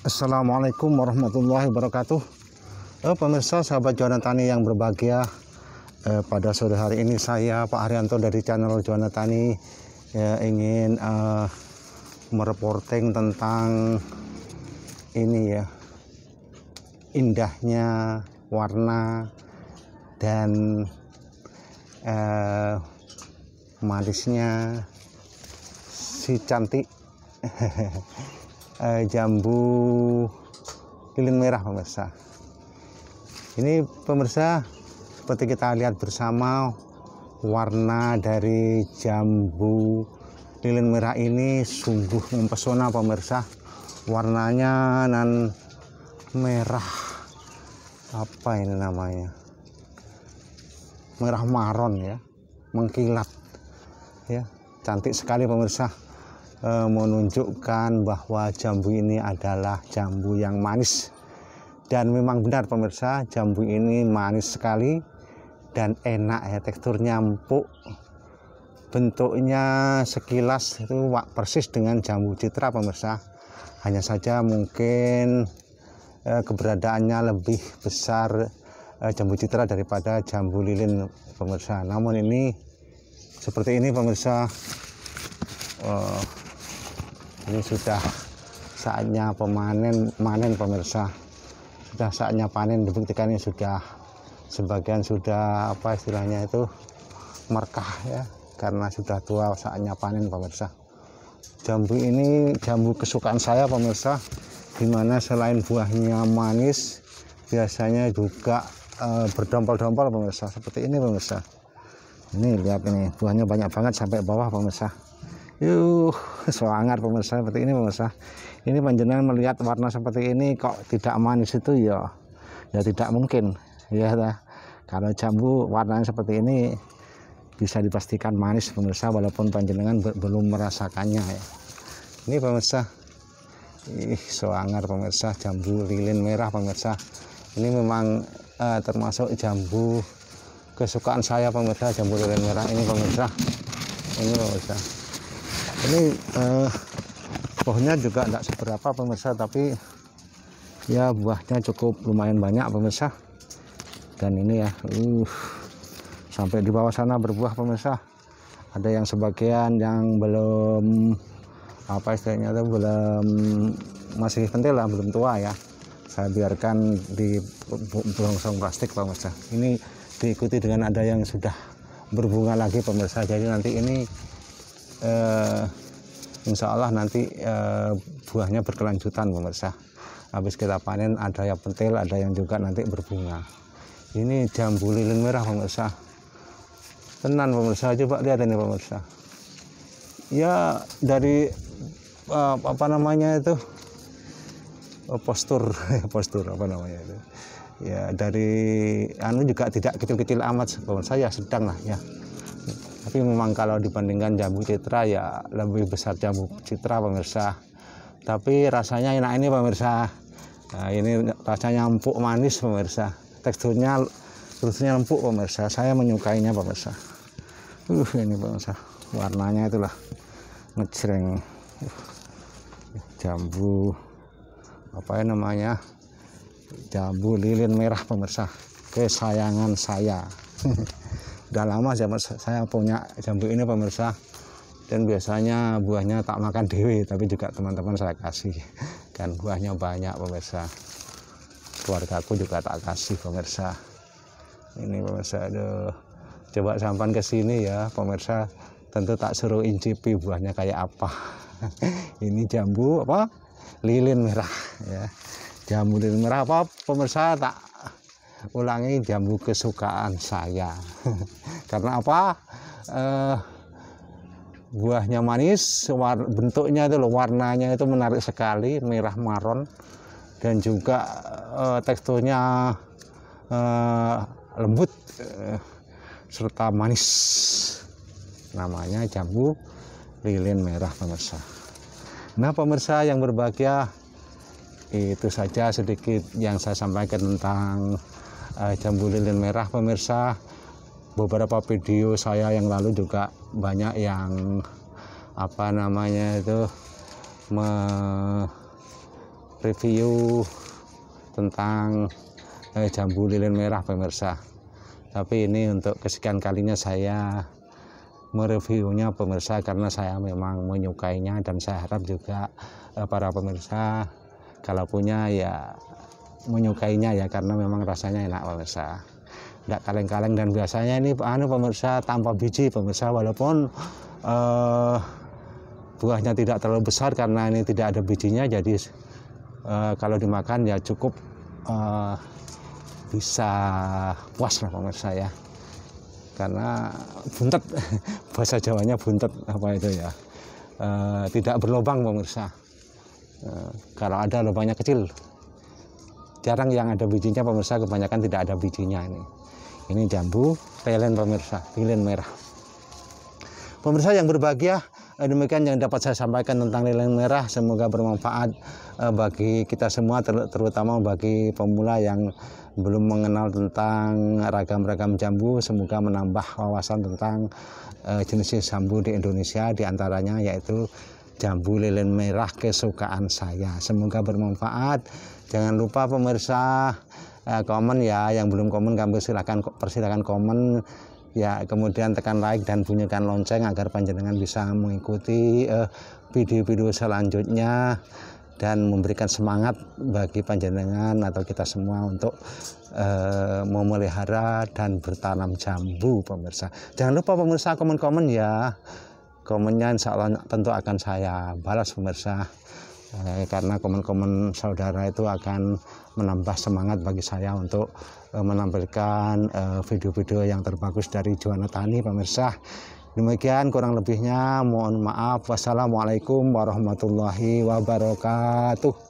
Assalamualaikum warahmatullahi wabarakatuh. Eh, pemirsa sahabat Jonathan Tani yang berbahagia, eh, pada sore hari ini saya Pak Haryanto dari channel Jonathan Tani ya, ingin eh, mereporting tentang ini ya indahnya warna dan eh, manisnya si cantik eh, jambu lilin merah pemirsa ini pemirsa seperti kita lihat bersama warna dari jambu lilin merah ini sungguh mempesona pemirsa warnanya nan merah apa ini namanya merah maron ya mengkilat ya cantik sekali pemirsa Eh, menunjukkan bahwa jambu ini adalah jambu yang manis dan memang benar pemirsa jambu ini manis sekali dan enak ya teksturnya empuk bentuknya sekilas itu persis dengan jambu citra pemirsa hanya saja mungkin eh, keberadaannya lebih besar eh, jambu citra daripada jambu lilin pemirsa namun ini seperti ini pemirsa uh, ini sudah saatnya pemanen panen pemirsa sudah saatnya panen dibuktikan ini sudah sebagian sudah apa istilahnya itu merkah ya karena sudah tua saatnya panen pemirsa jambu ini jambu kesukaan saya pemirsa dimana selain buahnya manis biasanya juga e, berdompol-dompol pemirsa seperti ini pemirsa ini lihat ini buahnya banyak banget sampai bawah pemirsa Yuh, soangar pemirsa seperti ini pemirsa. Ini panjenengan melihat warna seperti ini kok tidak manis itu ya ya tidak mungkin ya, ya. karena jambu warnanya seperti ini bisa dipastikan manis pemirsa walaupun panjenengan belum merasakannya ya. Ini pemirsa. Ih, soangar pemirsa jambu lilin merah pemirsa. Ini memang eh, termasuk jambu kesukaan saya pemirsa jambu lilin merah ini pemirsa. Ini pemirsa ini eh, pohonnya juga tidak seberapa pemirsa tapi ya buahnya cukup lumayan banyak pemirsa dan ini ya uh, sampai di bawah sana berbuah pemirsa ada yang sebagian yang belum apa istilahnya itu belum masih pentil lah belum tua ya saya biarkan di bongsong plastik pemirsa ini diikuti dengan ada yang sudah berbunga lagi pemirsa jadi nanti ini eh, insya Allah nanti eh, buahnya berkelanjutan pemirsa habis kita panen ada yang pentil ada yang juga nanti berbunga ini jambu lilin merah pemirsa tenan pemirsa coba lihat ini pemirsa ya dari eh, apa namanya itu oh, postur postur apa namanya itu ya dari anu juga tidak kecil-kecil amat pemirsa ya sedang lah ya tapi memang kalau dibandingkan jambu citra ya lebih besar jambu citra pemirsa tapi rasanya enak ini pemirsa nah, ini rasanya empuk manis pemirsa teksturnya terusnya empuk pemirsa saya menyukainya pemirsa uh ini pemirsa warnanya itulah ngejreng uh, jambu apa ya namanya jambu lilin merah pemirsa kesayangan saya udah lama saya punya jambu ini pemirsa dan biasanya buahnya tak makan dewi tapi juga teman-teman saya kasih dan buahnya banyak pemirsa keluarga aku juga tak kasih pemirsa ini pemirsa aduh coba sampan ke sini ya pemirsa tentu tak suruh incipi buahnya kayak apa ini jambu apa lilin merah ya jambu lilin merah apa pemirsa tak ulangi jambu kesukaan saya karena apa eh, buahnya manis bentuknya itu loh warnanya itu menarik sekali merah maron dan juga eh, teksturnya eh, lembut eh, serta manis namanya jambu lilin merah pemirsa nah pemirsa yang berbahagia itu saja sedikit yang saya sampaikan tentang uh, eh, jambu lilin merah pemirsa beberapa video saya yang lalu juga banyak yang apa namanya itu mereview tentang eh, jambu lilin merah pemirsa tapi ini untuk kesekian kalinya saya mereviewnya pemirsa karena saya memang menyukainya dan saya harap juga eh, para pemirsa kalau punya ya menyukainya ya karena memang rasanya enak pemirsa tidak kaleng-kaleng dan biasanya ini anu pemirsa tanpa biji pemirsa walaupun uh, buahnya tidak terlalu besar karena ini tidak ada bijinya jadi uh, kalau dimakan ya cukup uh, bisa puas lah pemirsa ya karena buntet bahasa Jawanya buntet apa itu ya uh, tidak berlubang pemirsa uh, kalau ada lubangnya kecil jarang yang ada bijinya pemirsa kebanyakan tidak ada bijinya ini ini jambu telen, pemirsa Telen merah pemirsa yang berbahagia eh, demikian yang dapat saya sampaikan tentang lilin merah semoga bermanfaat eh, bagi kita semua terutama bagi pemula yang belum mengenal tentang ragam-ragam jambu semoga menambah wawasan tentang eh, jenis-jenis jambu di Indonesia diantaranya yaitu jambu lilin merah kesukaan saya. Semoga bermanfaat. Jangan lupa pemirsa eh, komen ya yang belum komen kami silakan persilakan komen ya kemudian tekan like dan bunyikan lonceng agar panjenengan bisa mengikuti eh, video-video eh, selanjutnya dan memberikan semangat bagi panjenengan atau kita semua untuk e, memelihara dan bertanam jambu pemirsa. Jangan lupa pemirsa komen-komen ya komennya insya Allah tentu akan saya balas pemirsa eh, karena komen-komen saudara itu akan menambah semangat bagi saya untuk eh, menampilkan eh, video-video eh, yang terbagus dari Juwana Tani pemirsa demikian kurang lebihnya mohon maaf wassalamualaikum warahmatullahi wabarakatuh